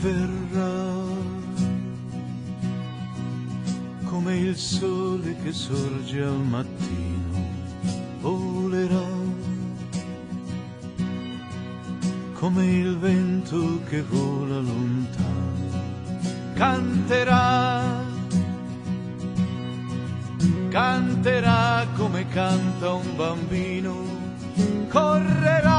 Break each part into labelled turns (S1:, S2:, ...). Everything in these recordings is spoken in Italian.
S1: verrà come il sole che sorge al mattino volerà come il vento che vola lontano canterà canterà come canta un bambino correrà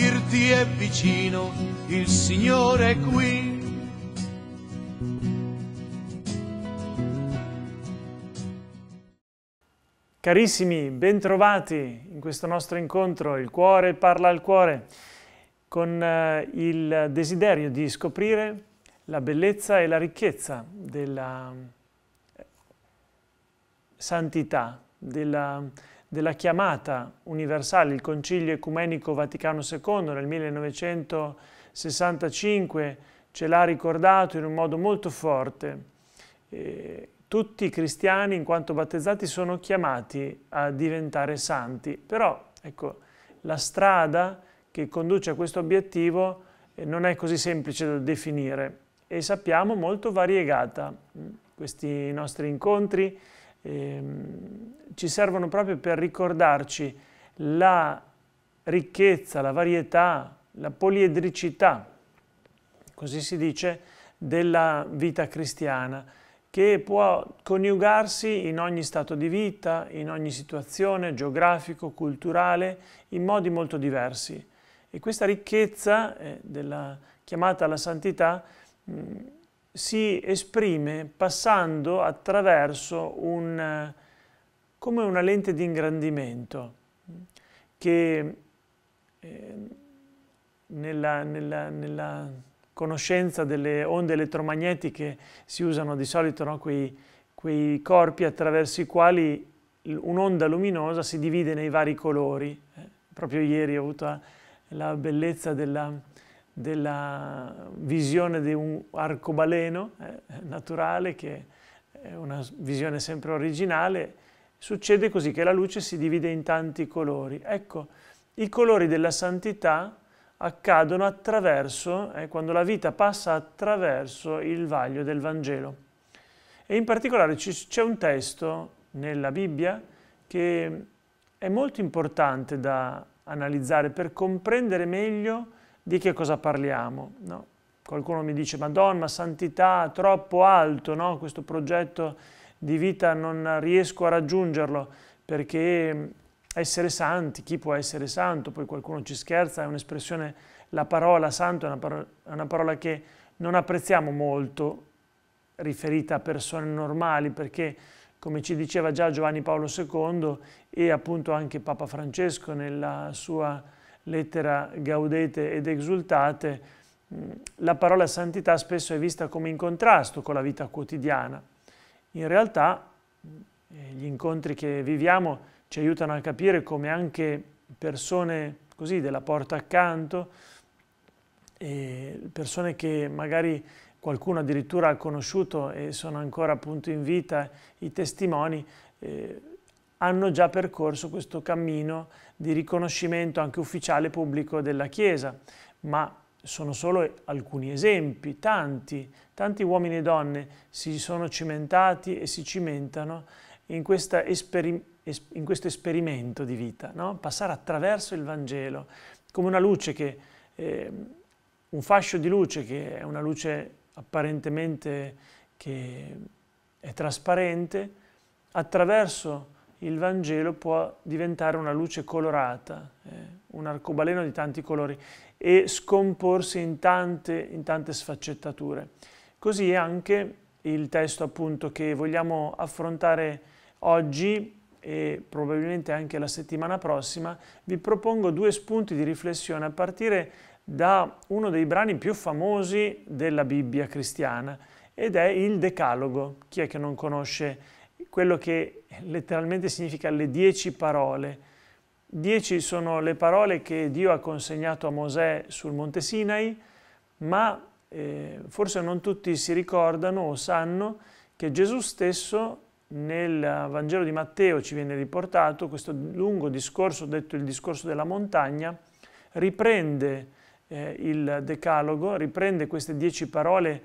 S1: dirti è vicino, il Signore
S2: è qui. Carissimi, bentrovati in questo nostro incontro, il cuore parla al cuore, con eh, il desiderio di scoprire la bellezza e la ricchezza della eh, santità, della santità della chiamata universale, il Concilio Ecumenico Vaticano II nel 1965 ce l'ha ricordato in un modo molto forte. Eh, tutti i cristiani, in quanto battezzati, sono chiamati a diventare santi, però ecco, la strada che conduce a questo obiettivo eh, non è così semplice da definire e sappiamo molto variegata. Mm, questi nostri incontri ehm, ci servono proprio per ricordarci la ricchezza, la varietà, la poliedricità, così si dice, della vita cristiana, che può coniugarsi in ogni stato di vita, in ogni situazione geografico, culturale, in modi molto diversi. E questa ricchezza eh, della chiamata alla santità mh, mm, si esprime passando attraverso un, come una lente di ingrandimento che eh, nella, nella, nella, conoscenza delle onde elettromagnetiche si usano di solito no, quei, quei corpi attraverso i quali un'onda luminosa si divide nei vari colori. Eh. proprio ieri ho avuto la bellezza della, della visione di un arcobaleno eh, naturale che è una visione sempre originale, succede così che la luce si divide in tanti colori. Ecco, i colori della santità accadono attraverso, eh, quando la vita passa attraverso il vaglio del Vangelo. E in particolare c'è un testo nella Bibbia che è molto importante da analizzare per comprendere meglio di che cosa parliamo. No? Qualcuno mi dice, Madonna, santità, troppo alto, no? questo progetto di vita non riesco a raggiungerlo perché mm, essere santi, chi può essere santo? Poi qualcuno ci scherza, è un'espressione, la parola santo è una parola, è una parola che non apprezziamo molto riferita a persone normali perché come ci diceva già Giovanni Paolo II e appunto anche Papa Francesco nella sua lettera gaudete ed exultate, mm, la parola santità spesso è vista come in contrasto con la vita quotidiana. In realtà mm, eh, gli incontri che viviamo ci aiutano a capire come anche persone così della porta accanto, persone che magari qualcuno addirittura ha conosciuto e sono ancora appunto in vita, i testimoni, eh, hanno già percorso questo cammino di riconoscimento anche ufficiale pubblico della Chiesa, ma sono solo alcuni esempi, tanti, tanti uomini e donne si sono cimentati e si cimentano in, esperi in questo esperimento di vita, no? passare attraverso il Vangelo, come una luce che, eh, un fascio di luce che è una luce apparentemente che è trasparente, attraverso il Vangelo può diventare una luce colorata, eh, un arcobaleno di tanti colori e scomporsi in tante, in tante sfaccettature. Così è anche il testo appunto che vogliamo affrontare oggi e probabilmente anche la settimana prossima, vi propongo due spunti di riflessione a partire da uno dei brani più famosi della Bibbia cristiana ed è il Decalogo. Chi è che non conosce quello che letteralmente significa le dieci parole. Dieci sono le parole che Dio ha consegnato a Mosè sul Monte Sinai, ma eh, forse non tutti si ricordano o sanno che Gesù stesso nel Vangelo di Matteo ci viene riportato questo lungo discorso, detto il discorso della montagna, riprende eh, il Decalogo, riprende queste dieci parole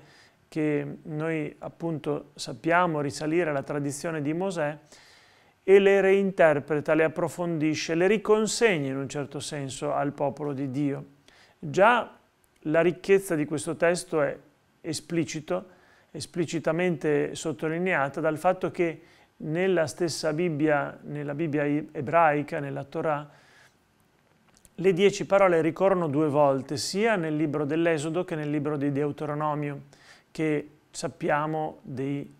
S2: che noi appunto sappiamo risalire alla tradizione di Mosè e le reinterpreta, le approfondisce, le riconsegna in un certo senso al popolo di Dio. Già la ricchezza di questo testo è esplicito, esplicitamente sottolineata dal fatto che nella stessa Bibbia, nella Bibbia ebraica, nella Torah, le dieci parole ricorrono due volte, sia nel libro dell'Esodo che nel libro di Deuteronomio che sappiamo dei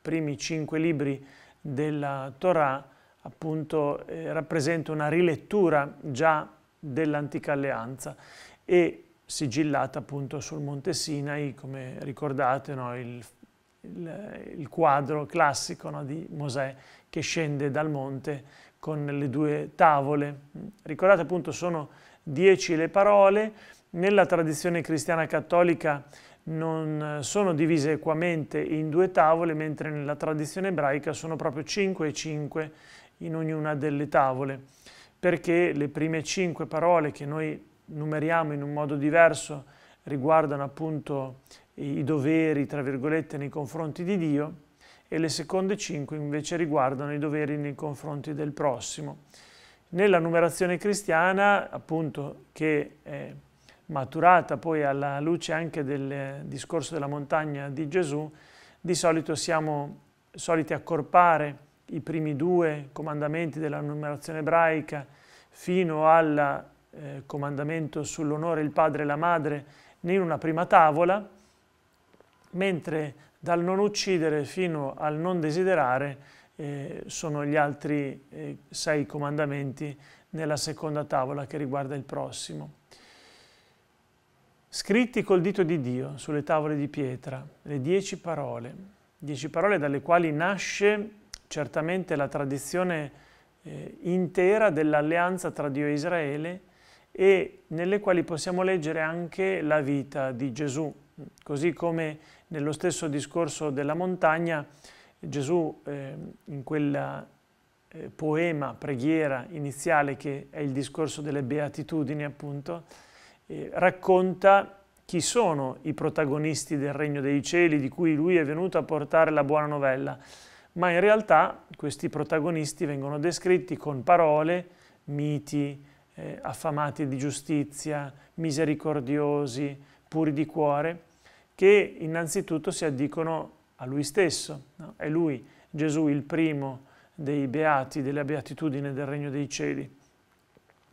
S2: primi cinque libri della Torah appunto eh, rappresenta una rilettura già dell'antica alleanza e sigillata appunto sul Monte Sinai, come ricordate, no? il, il, il, quadro classico no? di Mosè che scende dal monte con le due tavole. Ricordate appunto sono dieci le parole, nella tradizione cristiana cattolica non eh, sono divise equamente in due tavole, mentre nella tradizione ebraica sono proprio 5 e 5 in ognuna delle tavole, perché le prime 5 parole che noi numeriamo in un modo diverso riguardano appunto i doveri, tra virgolette, nei confronti di Dio e le seconde 5 invece riguardano i doveri nei confronti del prossimo. Nella numerazione cristiana, appunto, che... Eh, maturata poi alla luce anche del discorso della montagna di Gesù, di solito siamo soliti accorpare i primi due comandamenti della numerazione ebraica fino al eh, comandamento sull'onore il padre e la madre in una prima tavola, mentre dal non uccidere fino al non desiderare eh, sono gli altri eh, sei comandamenti nella seconda tavola che riguarda il prossimo scritti col dito di Dio sulle tavole di pietra, le dieci parole, dieci parole dalle quali nasce certamente la tradizione eh, intera dell'alleanza tra Dio e Israele e nelle quali possiamo leggere anche la vita di Gesù, così come nello stesso discorso della montagna Gesù eh, in quella eh, poema, preghiera iniziale che è il discorso delle beatitudini appunto, eh, racconta chi sono i protagonisti del Regno dei Cieli di cui lui è venuto a portare la buona novella, ma in realtà questi protagonisti vengono descritti con parole, miti, eh, affamati di giustizia, misericordiosi, puri di cuore, che innanzitutto si addicono a lui stesso. No? È lui, Gesù, il primo dei beati, della beatitudine del regno dei cieli.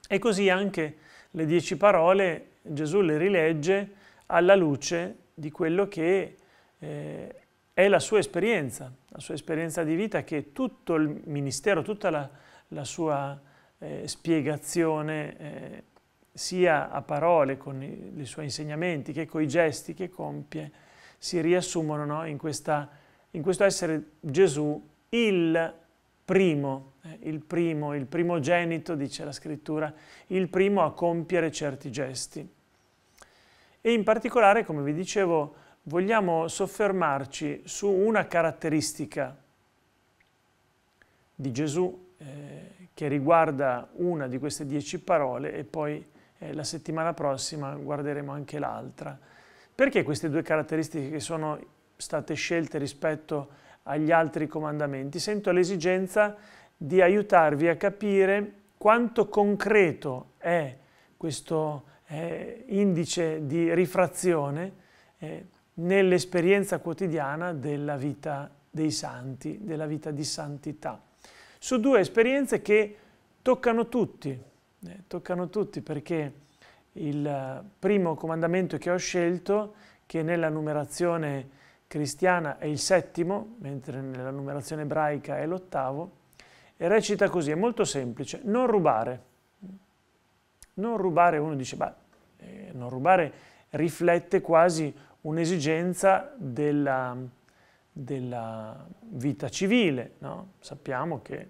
S2: E così anche le dieci parole Gesù le rilegge alla luce di quello che eh, è la sua esperienza, la sua esperienza di vita che tutto il ministero, tutta la, la sua eh, spiegazione eh, sia a parole con i, i, suoi insegnamenti che con i gesti che compie si riassumono no? in, questa, in questo essere Gesù il primo eh, il primo, il primogenito, dice la scrittura, il primo a compiere certi gesti. E in particolare, come vi dicevo, vogliamo soffermarci su una caratteristica di Gesù eh, che riguarda una di queste dieci parole e poi eh, la settimana prossima guarderemo anche l'altra. Perché queste due caratteristiche che sono state scelte rispetto agli altri comandamenti? Sento l'esigenza di di aiutarvi a capire quanto concreto è questo eh, indice di rifrazione eh, nell'esperienza quotidiana della vita dei santi, della vita di santità. Su due esperienze che toccano tutti, eh, toccano tutti perché il primo comandamento che ho scelto, che nella numerazione cristiana è il settimo, mentre nella numerazione ebraica è l'ottavo, e recita così, è molto semplice, non rubare. Non rubare, uno dice, beh, non rubare riflette quasi un'esigenza della, della, vita civile. No? Sappiamo che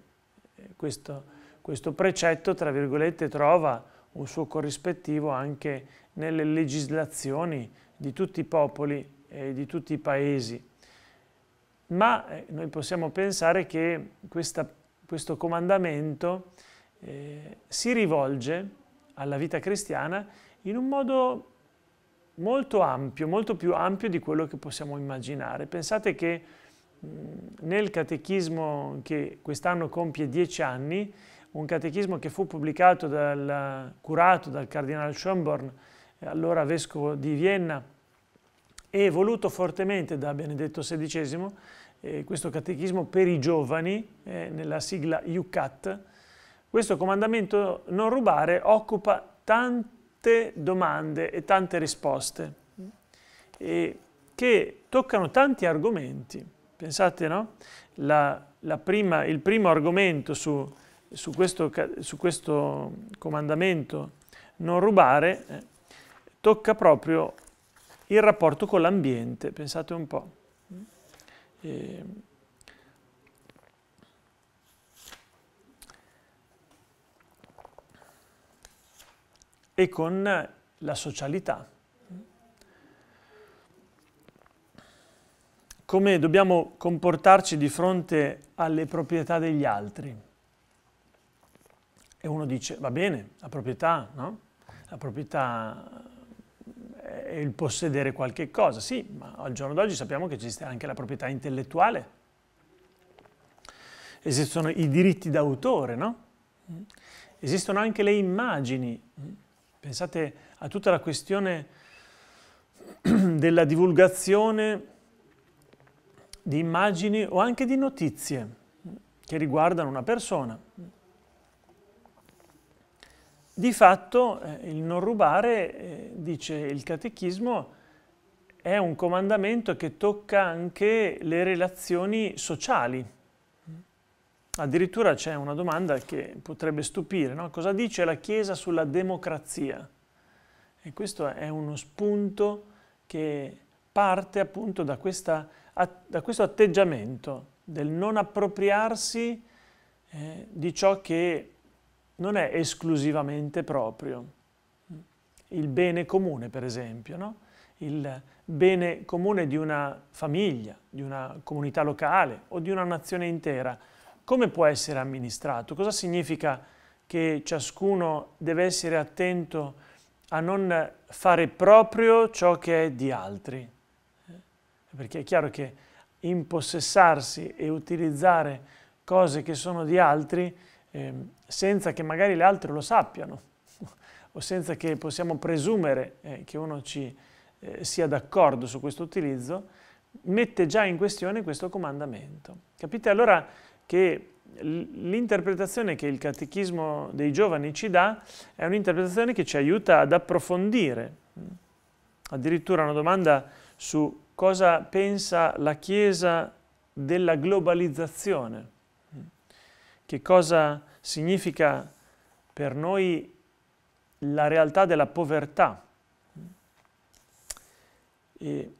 S2: eh, questo, questo precetto, tra virgolette, trova un suo corrispettivo anche nelle legislazioni di tutti i popoli e di tutti i paesi. Ma eh, noi possiamo pensare che questa questo comandamento eh, si rivolge alla vita cristiana in un modo molto ampio, molto più ampio di quello che possiamo immaginare. Pensate che mm, nel catechismo che quest'anno compie dieci anni, un catechismo che fu pubblicato dal curato dal cardinale Schönborn, eh, allora vescovo di Vienna, e voluto fortemente da Benedetto XVI, eh, questo catechismo per i giovani, eh, nella sigla UCAT, questo comandamento non rubare occupa tante domande e tante risposte eh, che toccano tanti argomenti. Pensate, no? La, la prima, il primo argomento su, su, questo, su, questo, comandamento non rubare eh, tocca proprio il rapporto con l'ambiente, pensate un po'. E e con la socialità. Come dobbiamo comportarci di fronte alle proprietà degli altri? E uno dice, va bene, la proprietà, no? La proprietà eh, il possedere qualche cosa. Sì, ma al giorno d'oggi sappiamo che esiste anche la proprietà intellettuale, esistono i diritti d'autore, no? Mm. esistono anche le immagini. Mm. Pensate a tutta la questione della divulgazione di immagini o anche di notizie mm, che riguardano una persona. Di fatto eh, il non rubare, eh, dice il catechismo, è un comandamento che tocca anche le relazioni sociali. Addirittura c'è una domanda che potrebbe stupire, no? cosa dice la Chiesa sulla democrazia? E questo è uno spunto che parte appunto da, questa, da questo atteggiamento del non appropriarsi eh, di ciò che non è esclusivamente proprio. Il bene comune, per esempio, no? il bene comune di una famiglia, di una comunità locale o di una nazione intera, come può essere amministrato? Cosa significa che ciascuno deve essere attento a non fare proprio ciò che è di altri? Perché è chiaro che impossessarsi e utilizzare cose che sono di altri Ehm, senza che magari le altre lo sappiano o senza che possiamo presumere eh, che uno ci, eh, sia d'accordo su questo utilizzo, mette già in questione questo comandamento. Capite allora che l'interpretazione che il catechismo dei giovani ci dà è un'interpretazione che ci aiuta ad approfondire. Addirittura una domanda su cosa pensa la Chiesa della globalizzazione che cosa significa per noi la realtà della povertà. E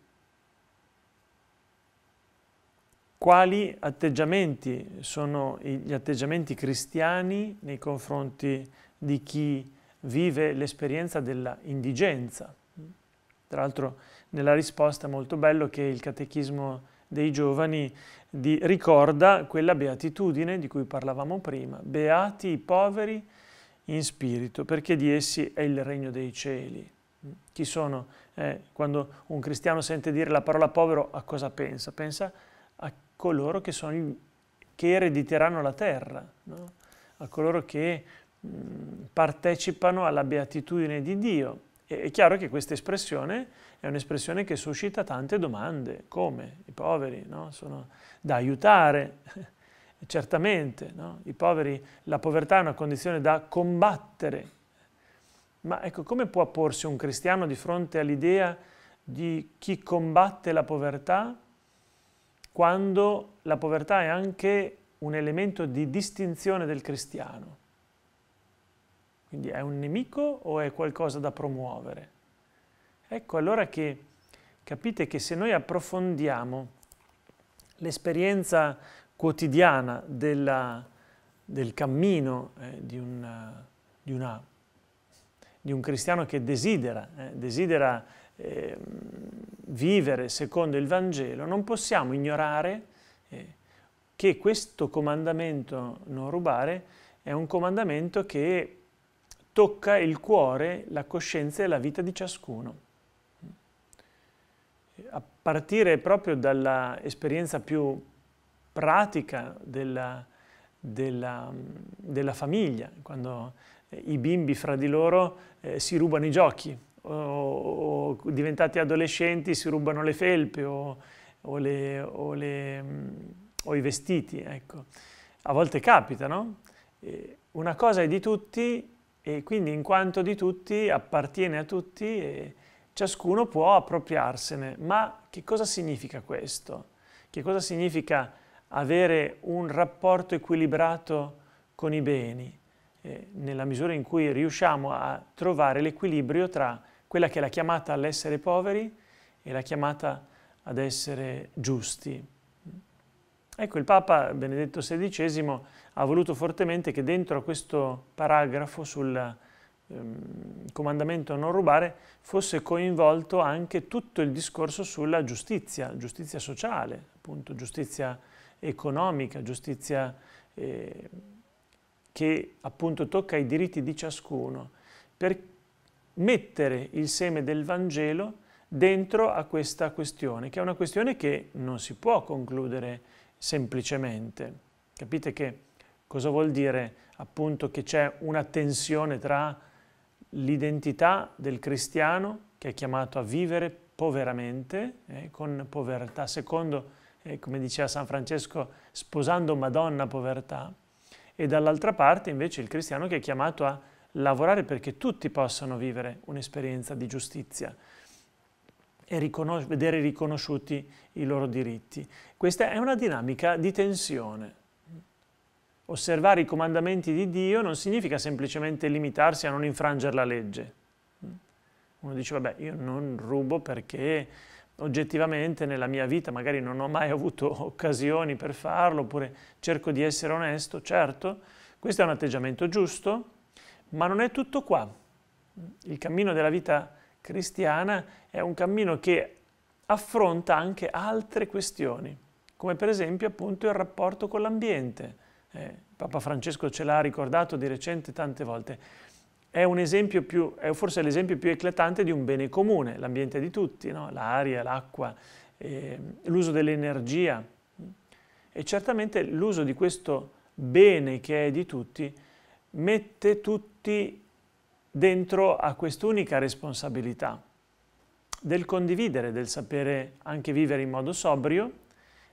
S2: quali atteggiamenti sono gli atteggiamenti cristiani nei confronti di chi vive l'esperienza dell'indigenza. Tra l'altro nella risposta è molto bello che il Catechismo dei giovani di, ricorda quella beatitudine di cui parlavamo prima, beati i poveri in spirito, perché di essi è il regno dei cieli. Mm. Chi sono? Eh, quando un cristiano sente dire la parola povero, a cosa pensa? Pensa a coloro che, sono, che erediteranno la terra, no? a coloro che mh, mm, partecipano alla beatitudine di Dio. E, è chiaro che questa espressione è un'espressione che suscita tante domande, come i poveri no? sono da aiutare, certamente, no? poveri, la povertà è una condizione da combattere, ma ecco come può porsi un cristiano di fronte all'idea di chi combatte la povertà quando la povertà è anche un elemento di distinzione del cristiano? Quindi è un nemico o è qualcosa da promuovere? Ecco allora che capite che se noi approfondiamo l'esperienza quotidiana della, del cammino eh, di, una, di, una, di, un cristiano che desidera, eh, desidera eh, vivere secondo il Vangelo, non possiamo ignorare eh, che questo comandamento non rubare è un comandamento che tocca il cuore, la coscienza e la vita di ciascuno a partire proprio dall'esperienza più pratica della, della, della, famiglia, quando eh, i bimbi fra di loro eh, si rubano i giochi o, o, diventati adolescenti si rubano le felpe o, le, le, mm, o, i vestiti. Ecco. A volte capita, no? una cosa è di tutti e quindi in quanto di tutti appartiene a tutti e, ciascuno può appropriarsene. Ma che cosa significa questo? Che cosa significa avere un rapporto equilibrato con i beni, eh, nella misura in cui riusciamo a trovare l'equilibrio tra quella che è la chiamata all'essere poveri e la chiamata ad essere giusti. Ecco, il Papa Benedetto XVI ha voluto fortemente che dentro questo paragrafo sulla Ehm, comandamento a non rubare fosse coinvolto anche tutto il discorso sulla giustizia, giustizia sociale, appunto giustizia economica, giustizia eh, che appunto tocca i diritti di ciascuno, per mettere il seme del Vangelo dentro a questa questione, che è una questione che non si può concludere semplicemente. Capite che cosa vuol dire appunto che c'è una tensione tra l'identità del cristiano che è chiamato a vivere poveramente, eh, con povertà, secondo, eh, come diceva San Francesco, sposando Madonna povertà, e dall'altra parte invece il cristiano che è chiamato a lavorare perché tutti possano vivere un'esperienza di giustizia e riconos vedere riconosciuti i loro diritti. Questa è una dinamica di tensione osservare i comandamenti di Dio non significa semplicemente limitarsi a non infrangere la legge. Uno dice, vabbè, io non rubo perché oggettivamente nella mia vita magari non ho mai avuto occasioni per farlo, oppure cerco di essere onesto, certo, questo è un atteggiamento giusto, ma non è tutto qua. Il cammino della vita cristiana è un cammino che affronta anche altre questioni, come per esempio appunto il rapporto con l'ambiente eh, Papa Francesco ce l'ha ricordato di recente tante volte, è, più, è forse l'esempio più eclatante di un bene comune, l'ambiente di tutti, no? l'aria, l'acqua, eh, l'uso dell'energia. E certamente l'uso di questo bene che è di tutti mette tutti dentro a quest'unica responsabilità del condividere, del sapere anche vivere in modo sobrio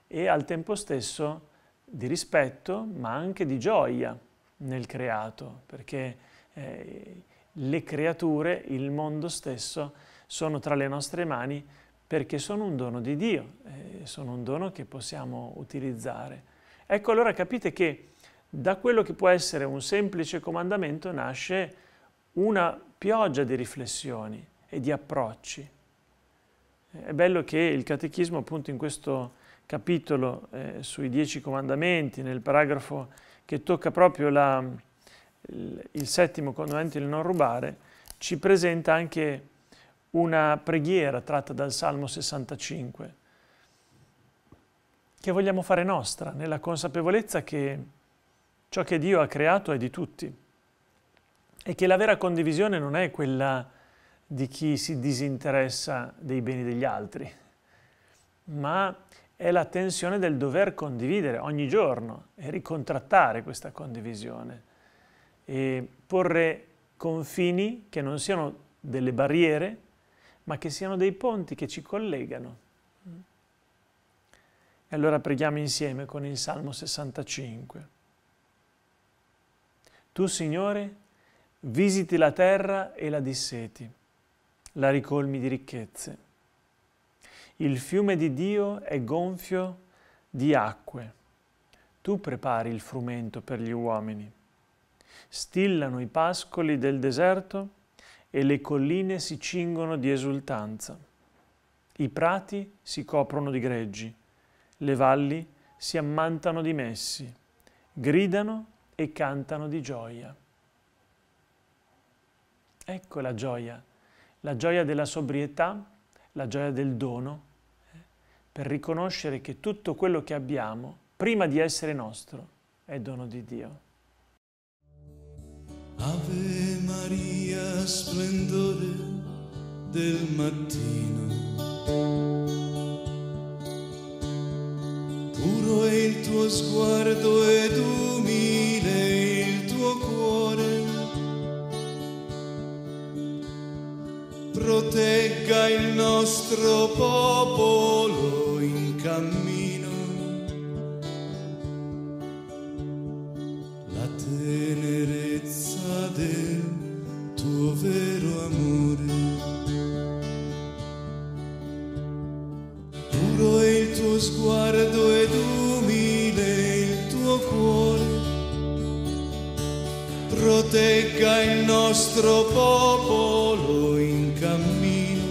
S2: e al tempo stesso di rispetto, ma anche di gioia nel creato, perché eh, le creature, il mondo stesso, sono tra le nostre mani perché sono un dono di Dio, eh, sono un dono che possiamo utilizzare. Ecco allora capite che da quello che può essere un semplice comandamento nasce una pioggia di riflessioni e di approcci. È bello che il Catechismo appunto in questo capitolo eh, sui dieci comandamenti, nel paragrafo che tocca proprio la, il, il settimo comandamento, il non rubare, ci presenta anche una preghiera tratta dal Salmo 65, che vogliamo fare nostra, nella consapevolezza che ciò che Dio ha creato è di tutti e che la vera condivisione non è quella di chi si disinteressa dei beni degli altri, ma è la tensione del dover condividere ogni giorno e ricontrattare questa condivisione e porre confini che non siano delle barriere ma che siano dei ponti che ci collegano. E allora preghiamo insieme con il Salmo 65. Tu, Signore, visiti la terra e la disseti, la ricolmi di ricchezze il fiume di Dio è gonfio di acque. Tu prepari il frumento per gli uomini. Stillano i pascoli del deserto e le colline si cingono di esultanza. I prati si coprono di greggi, le valli si ammantano di messi, gridano e cantano di gioia. Ecco la gioia, la gioia della sobrietà la gioia del dono, eh, per riconoscere che tutto quello che abbiamo, prima di essere nostro, è dono di Dio.
S1: Ave Maria, splendore del mattino. Puro è il tuo sguardo e nostro popolo in cammino. La tenerezza del tuo vero amore. Puro è il tuo sguardo ed umile il tuo cuore. Protegga il nostro popolo in cammino.